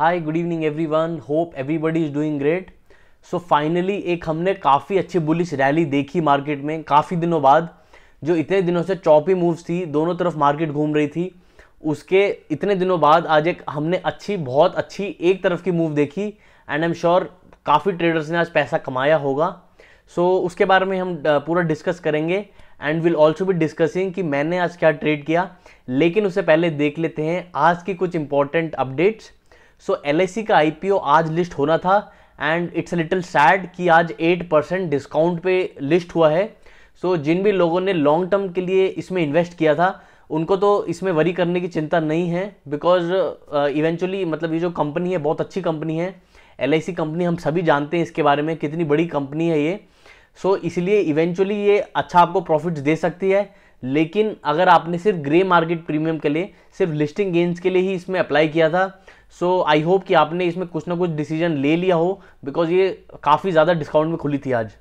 hi good evening everyone hope everybody is doing great so finally एक हमने काफ़ी अच्छी बुलिश रैली देखी मार्केट में काफ़ी दिनों बाद जो इतने दिनों से चौपी मूव्स थी दोनों तरफ मार्केट घूम रही थी उसके इतने दिनों बाद आज एक हमने अच्छी बहुत अच्छी एक तरफ की मूव देखी एंड आई एम श्योर काफ़ी ट्रेडर्स ने आज पैसा कमाया होगा सो so, उसके बारे में हम पूरा डिस्कस करेंगे एंड विल ऑल्सो भी डिस्कसिंग कि मैंने आज क्या ट्रेड किया लेकिन उससे पहले देख लेते हैं आज की कुछ इंपॉर्टेंट अपडेट्स सो एल का आई आज लिस्ट होना था एंड इट्स लिटिल सैड कि आज 8 परसेंट डिस्काउंट पे लिस्ट हुआ है सो so, जिन भी लोगों ने लॉन्ग टर्म के लिए इसमें इन्वेस्ट किया था उनको तो इसमें वरी करने की चिंता नहीं है बिकॉज इवेंचुअली uh, मतलब ये जो कंपनी है बहुत अच्छी कंपनी है एल कंपनी हम सभी जानते हैं इसके बारे में कितनी बड़ी कंपनी है ये सो so, इसलिए इवेंचुअली ये अच्छा आपको प्रॉफिट्स दे सकती है लेकिन अगर आपने सिर्फ ग्रे मार्केट प्रीमियम के लिए सिर्फ लिस्टिंग गेंस के लिए ही इसमें अप्लाई किया था सो आई होप कि आपने इसमें कुछ ना कुछ डिसीजन ले लिया हो बिकॉज ये काफ़ी ज़्यादा डिस्काउंट में खुली थी आज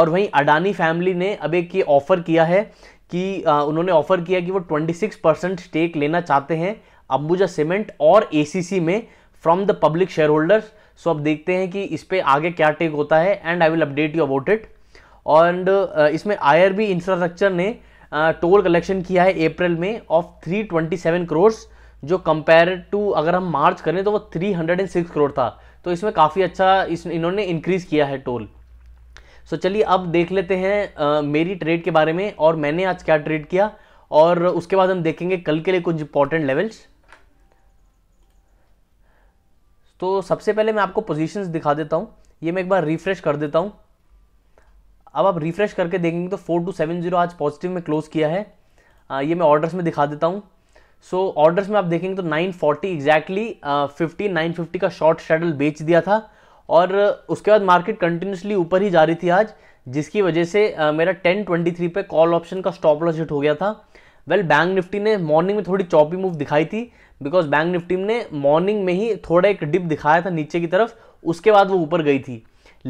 और वहीं अडानी फैमिली ने अब एक ये ऑफ़र किया है कि आ, उन्होंने ऑफ़र किया कि वो 26 परसेंट स्टेक लेना चाहते हैं अंबुजा सीमेंट और ए में from the public shareholders so अब देखते हैं कि इस पर आगे क्या टेक होता है and I will update you about it and इसमें आई इंफ्रास्ट्रक्चर ने टोल कलेक्शन किया है अप्रैल में ऑफ 327 करोड़ जो कंपेयर टू अगर हम मार्च करें तो वो 306 करोड़ था तो इसमें काफ़ी अच्छा इस इन्होंने इंक्रीज़ किया है टोल सो चलिए अब देख लेते हैं आ, मेरी ट्रेड के बारे में और मैंने आज क्या ट्रेड किया और उसके बाद हम देखेंगे कल के लिए कुछ इंपॉर्टेंट लेवल्स तो सबसे पहले मैं आपको पोजीशंस दिखा देता हूँ ये मैं एक बार रिफ्रेश कर देता हूँ अब आप रिफ्रेश करके देखेंगे तो फोर टू सेवन जीरो आज पॉजिटिव में क्लोज़ किया है आ, ये मैं ऑर्डर्स में दिखा देता हूँ सो so, ऑर्डर्स में आप देखेंगे तो 940 forty exactly fifty nine fifty का शॉर्ट शेडल बेच दिया था और uh, उसके बाद मार्केट कंटिन्यूसली ऊपर ही जा रही थी आज जिसकी वजह से uh, मेरा 1023 पे कॉल ऑप्शन का स्टॉप लॉस हिट हो गया था वेल well, बैंक निफ्टी ने मॉर्निंग में थोड़ी चौपी मूव दिखाई थी बिकॉज बैंक निफ्टी ने मॉर्निंग में ही थोड़ा एक डिप दिखाया था नीचे की तरफ उसके बाद वो ऊपर गई थी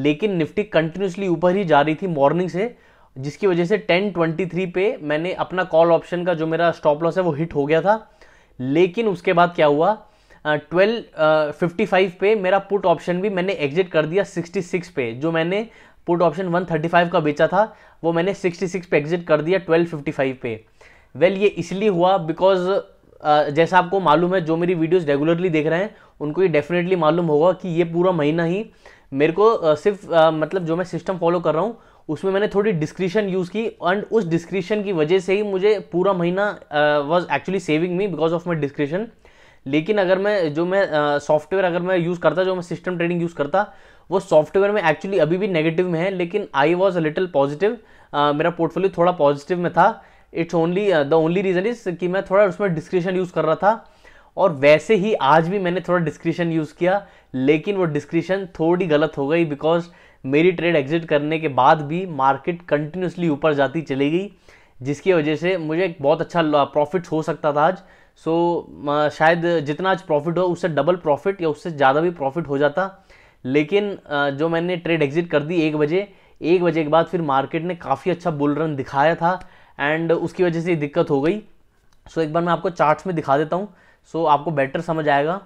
लेकिन निफ्टी कंटिन्यूसली ऊपर ही जा रही थी मॉर्निंग से जिसकी वजह से टेन ट्वेंटी थ्री पे मैंने अपना कॉल ऑप्शन का जो मेरा स्टॉप लॉस है वो हिट हो गया था लेकिन उसके बाद क्या हुआ ट्वेल्व फिफ्टी फाइव पे मेरा पुट ऑप्शन भी मैंने एग्जिट कर दिया सिक्सटी सिक्स पे जो मैंने put option one thirty five का बेचा था वो मैंने सिक्सटी सिक्स पे एग्जिट कर दिया ट्वेल्व फिफ्टी फाइव पे वेल well, ये इसलिए हुआ बिकॉज uh, जैसा आपको मालूम है जो मेरी वीडियोस रेगुलरली देख रहे हैं उनको ये डेफिनेटली मालूम होगा कि ये पूरा महीना ही मेरे को uh, सिर्फ uh, मतलब जो मैं सिस्टम फॉलो कर रहा हूँ उसमें मैंने थोड़ी डिस्क्रिशन यूज़ की एंड उस डिस्क्रिशन की वजह से ही मुझे पूरा महीना was actually saving me because of my discretion लेकिन अगर मैं जो मैं सॉफ्टवेयर uh, अगर मैं यूज़ करता जो मैं सिस्टम ट्रेडिंग यूज़ करता वो सॉफ्टवेयर में एक्चुअली अभी भी नेगेटिव में है लेकिन I was a little positive मेरा पोर्टफोलियो थोड़ा पॉजिटिव में था it's only the only reason is कि मैं थोड़ा उसमें डिस्क्रिशन यूज़ कर रहा था और वैसे ही आज भी मैंने थोड़ा डिस्क्रिशन यूज़ किया लेकिन वो डिस्क्रिशन थोड़ी गलत हो गई बिकॉज मेरी ट्रेड एग्जिट करने के बाद भी मार्केट कंटिन्यूसली ऊपर जाती चली गई जिसकी वजह से मुझे एक बहुत अच्छा प्रॉफिट हो सकता था आज सो so, शायद जितना आज प्रॉफिट हो उससे डबल प्रॉफिट या उससे ज़्यादा भी प्रॉफिट हो जाता लेकिन जो मैंने ट्रेड एग्जिट कर दी एक बजे एक बजे के बाद फिर मार्केट ने काफ़ी अच्छा बुल रन दिखाया था एंड उसकी वजह से दिक्कत हो गई सो so, एक बार मैं आपको चार्ट्स में दिखा देता हूँ सो so, आपको बेटर समझ आएगा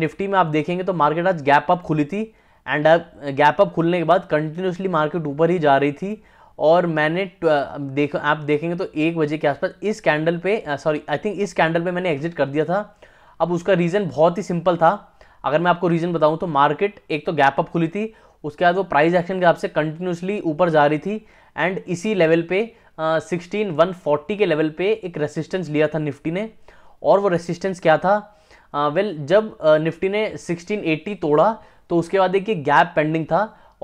निफ्टी में आप देखेंगे तो मार्केट आज गैप अप खुली थी एंड अब गैप अप खुलने के बाद कंटिन्यूसली मार्केट ऊपर ही जा रही थी और मैंने देख आप देखेंगे तो एक बजे के आसपास इस कैंडल पे सॉरी आई थिंक इस कैंडल पे मैंने एग्जिट कर दिया था अब उसका रीज़न बहुत ही सिंपल था अगर मैं आपको रीज़न बताऊं तो मार्केट एक तो गैप अप खुली थी उसके बाद वो प्राइस एक्शन के हिसाब से कंटिन्यूसली ऊपर जा रही थी एंड इसी लेवल पे सिक्सटीन वन फोर्टी के लेवल पे एक रेसिस्टेंस लिया था निफ्टी ने और वो रेसिस्टेंस क्या था वेल uh, well, जब uh, निफ्टी ने सिक्सटीन एट्टी तोड़ा तो उसके बाद देखिए गैप पेंडिंग था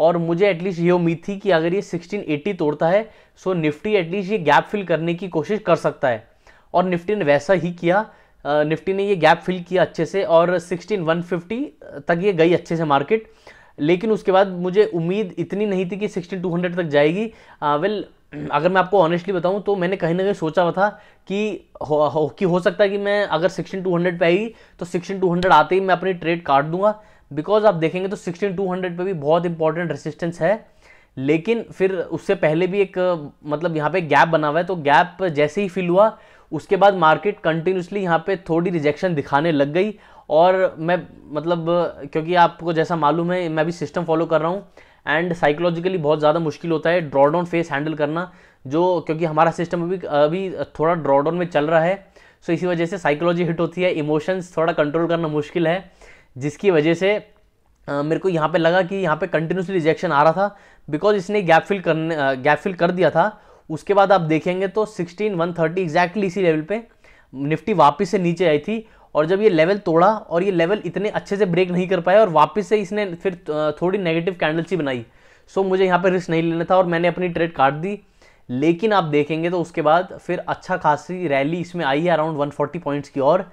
और मुझे एटलीस्ट ये उम्मीद थी कि अगर ये 1680 तोड़ता है सो निफ्टी एटलीस्ट ये गैप फिल करने की कोशिश कर सकता है और निफ्टी ने वैसा ही किया निफ्टी ने ये गैप फिल किया अच्छे से और 16150 तक ये गई अच्छे से मार्केट लेकिन उसके बाद मुझे उम्मीद इतनी नहीं थी कि 16200 तक जाएगी वेल अगर मैं आपको ऑनेस्टली बताऊं तो मैंने कहीं ना कहीं सोचा हुआ था कि हो, हो, कि हो सकता है कि मैं अगर 16200 पे आई तो 16200 आते ही मैं अपनी ट्रेड काट दूंगा बिकॉज आप देखेंगे तो सिक्सटीन टू हंड्रेड पर भी बहुत इंपॉर्टेंट रेसिस्टेंस है लेकिन फिर उससे पहले भी एक मतलब यहाँ पे गैप बना हुआ है तो गैप जैसे ही फिल हुआ उसके बाद मार्केट कंटिन्यूसली यहाँ पे थोड़ी रिजेक्शन दिखाने लग गई और मैं मतलब क्योंकि आपको जैसा मालूम है मैं भी सिस्टम फॉलो कर रहा हूँ एंड साइकोलॉजिकली बहुत ज़्यादा मुश्किल होता है ड्रॉडाउन फेस हैंडल करना जो क्योंकि हमारा सिस्टम अभी अभी थोड़ा ड्रॉडाउन में चल रहा है सो इसी वजह से साइकोलॉजी हिट होती है इमोशंस थोड़ा कंट्रोल करना मुश्किल है जिसकी वजह से मेरे को यहाँ पे लगा कि यहाँ पे कंटिन्यूसली रिजेक्शन आ रहा था बिकॉज इसने गैप फिल करने गैप फिल कर दिया था उसके बाद आप देखेंगे तो 16130 एग्जैक्टली इसी लेवल पे निफ्टी वापस से नीचे आई थी और जब ये लेवल तोड़ा और ये लेवल इतने अच्छे से ब्रेक नहीं कर पाया और वापस से इसने फिर थोड़ी नेगेटिव कैंडल्स ही बनाई सो मुझे यहाँ पर रिस्क नहीं लेना था और मैंने अपनी ट्रेड काट दी लेकिन आप देखेंगे तो उसके बाद फिर अच्छा खासी रैली इसमें आई है अराउंड 140 पॉइंट्स की और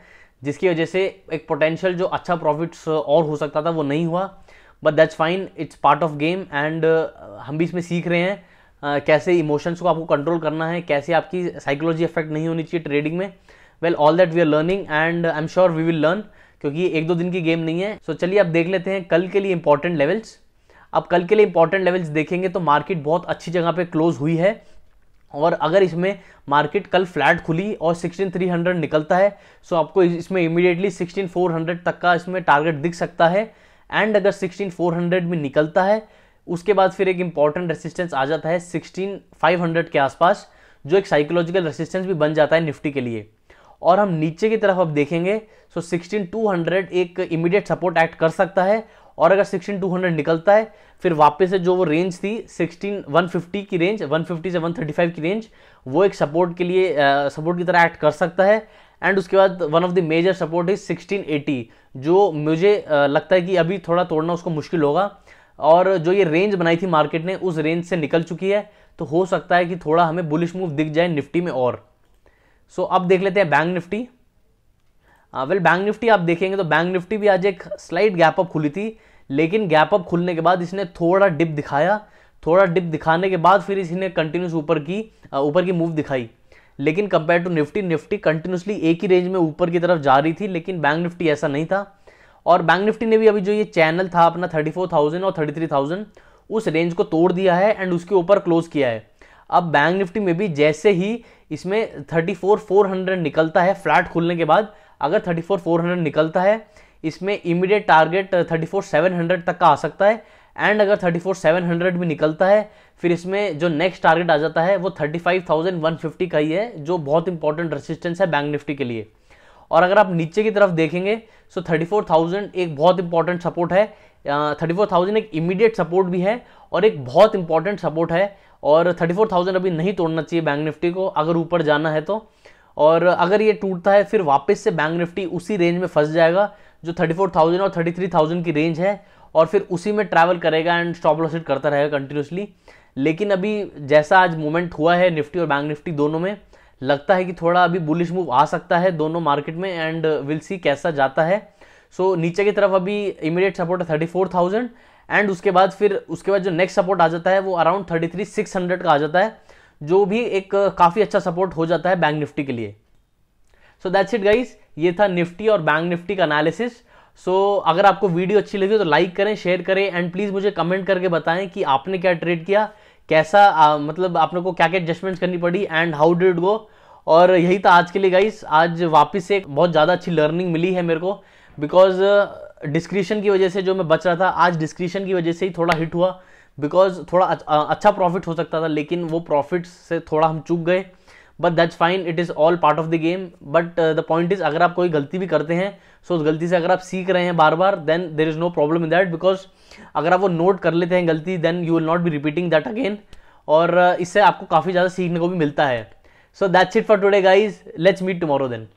जिसकी वजह से एक पोटेंशियल जो अच्छा प्रॉफिट्स uh, और हो सकता था वो नहीं हुआ but that's fine it's part of game and हम भी इसमें सीख रहे हैं uh, कैसे इमोशंस को आपको कंट्रोल करना है कैसे आपकी साइकोलॉजी इफेक्ट नहीं होनी चाहिए ट्रेडिंग में well all that we are learning and I am sure we will learn क्योंकि एक दो दिन की गेम नहीं है सो so, चलिए आप देख लेते हैं कल के लिए इंपॉर्टेंट लेवल्स अब कल के लिए इंपॉर्टेंट लेवल्स देखेंगे तो मार्केट बहुत अच्छी जगह पे क्लोज हुई है और अगर इसमें मार्केट कल फ्लैट खुली और 16300 निकलता है सो आपको इसमें इमीडिएटली 16400 तक का इसमें टारगेट दिख सकता है एंड अगर 16400 भी निकलता है उसके बाद फिर एक इंपॉर्टेंट रेसिस्टेंस आ जाता है 16500 के आसपास जो एक साइकोलॉजिकल रेसिस्टेंस भी बन जाता है निफ्टी के लिए और हम नीचे की तरफ अब देखेंगे सो so 16200 एक इमीडिएट सपोर्ट एक्ट कर सकता है और अगर 16200 निकलता है फिर वापस से जो वो रेंज थी 16 150 की रेंज 150 से 135 की रेंज वो एक सपोर्ट के लिए सपोर्ट की तरह एक्ट कर सकता है एंड उसके बाद one of the major support is 1680 जो मुझे uh, लगता है कि अभी थोड़ा तोड़ना उसको मुश्किल होगा और जो ये रेंज बनाई थी मार्केट ने उस रेंज से निकल चुकी है तो हो सकता है कि थोड़ा हमें बुलिश मूव दिख जाए निफ्टी में और सो so, अब देख लेते हैं Bank Nifty well Bank Nifty आप देखेंगे तो बैंक निफ्टी भी आज एक स्लाइट गैप अप खुली थी लेकिन गैप अप खुलने के बाद इसने थोड़ा डिप दिखाया थोड़ा डिप दिखाने के बाद फिर इसने कंटिन्यूस ऊपर की ऊपर की मूव दिखाई लेकिन compare to Nifty Nifty continuously एक ही रेंज में ऊपर की तरफ जा रही थी लेकिन बैंक निफ्टी ऐसा नहीं था और बैंक निफ्टी ने भी अभी जो ये चैनल था अपना थाउजेंड और थाउजेंड उस रेंज को तोड़ दिया है एंड उसके ऊपर क्लोज किया है अब बैंक निफ्टी में भी जैसे ही इसमें थर्टी हंड्रेड निकलता है फ्लैट खुलने के बाद अगर थर्टी फोर फोर हंड्रेड निकलता है इसमें immediate target uh, thirty four seven hundred तक का आ सकता है एंड अगर थर्टी फोर सेवन हंड्रेड भी निकलता है फिर इसमें जो नेक्स्ट टारगेट आ जाता है वो thirty five thousand one fifty का ही है जो बहुत इंपॉर्टेंट रेसिस्टेंस है बैंक निफ्टी के लिए और अगर आप नीचे की तरफ देखेंगे सो थर्टी फोर थाउजेंड एक बहुत इंपॉर्टेंट सपोर्ट है uh, थर्टी फोर थाउजेंड एक इमीडिएट सपोर्ट भी है और एक बहुत इंपॉर्टेंट सपोर्ट है और थर्टी फोर थाउजेंड अभी नहीं तोड़ना चाहिए बैंक निफ्टी को अगर ऊपर जाना है तो और अगर ये टूटता है फिर वापस से बैंक निफ्टी उसी रेंज में फंस जाएगा जो 34,000 और 33,000 की रेंज है और फिर उसी में ट्रैवल करेगा एंड स्टॉप लॉस हिट करता रहेगा कंटिन्यूसली लेकिन अभी जैसा आज मूवमेंट हुआ है निफ्टी और बैंक निफ्टी दोनों में लगता है कि थोड़ा अभी बुलिश मूव आ सकता है दोनों मार्केट में एंड विल सी कैसा जाता है सो so, नीचे की तरफ अभी इमीडिएट सपोर्ट है थर्टी फोर थाउजेंड एंड उसके बाद फिर उसके बाद जो नेक्स्ट सपोर्ट आ जाता है वो around thirty three six hundred का आ जाता है जो भी एक काफ़ी अच्छा सपोर्ट हो जाता है बैंक निफ्टी के लिए सो दैट्स इट गाइस ये था निफ्टी और बैंक निफ्टी का एनालिसिस सो so, अगर आपको वीडियो अच्छी लगी तो लाइक करें शेयर करें एंड प्लीज़ मुझे कमेंट करके बताएं कि आपने क्या ट्रेड किया कैसा आ, मतलब आप लोग को क्या क्या एडजस्टमेंट्स करनी पड़ी एंड हाउ डिड गो और यही था आज के लिए गाइस आज वापस से बहुत ज़्यादा अच्छी लर्निंग मिली है मेरे को बिकॉज डिस्क्रिप्शन की वजह से जो मैं बच रहा था आज डिस्क्रिप्शन की वजह से ही थोड़ा हिट हुआ बिकॉज थोड़ा अच्छा प्रॉफिट हो सकता था लेकिन वो प्रॉफिट से थोड़ा हम चूक गए but that's fine it is all part of the game but the point is अगर आप कोई गलती भी करते हैं सो so उस गलती से अगर आप सीख रहे हैं बार बार then there is no problem in that because अगर आप वो नोट कर लेते हैं गलती then you will not be repeating that again और uh, इससे आपको काफ़ी ज़्यादा सीखने को भी मिलता है so that's it for today guys let's meet tomorrow then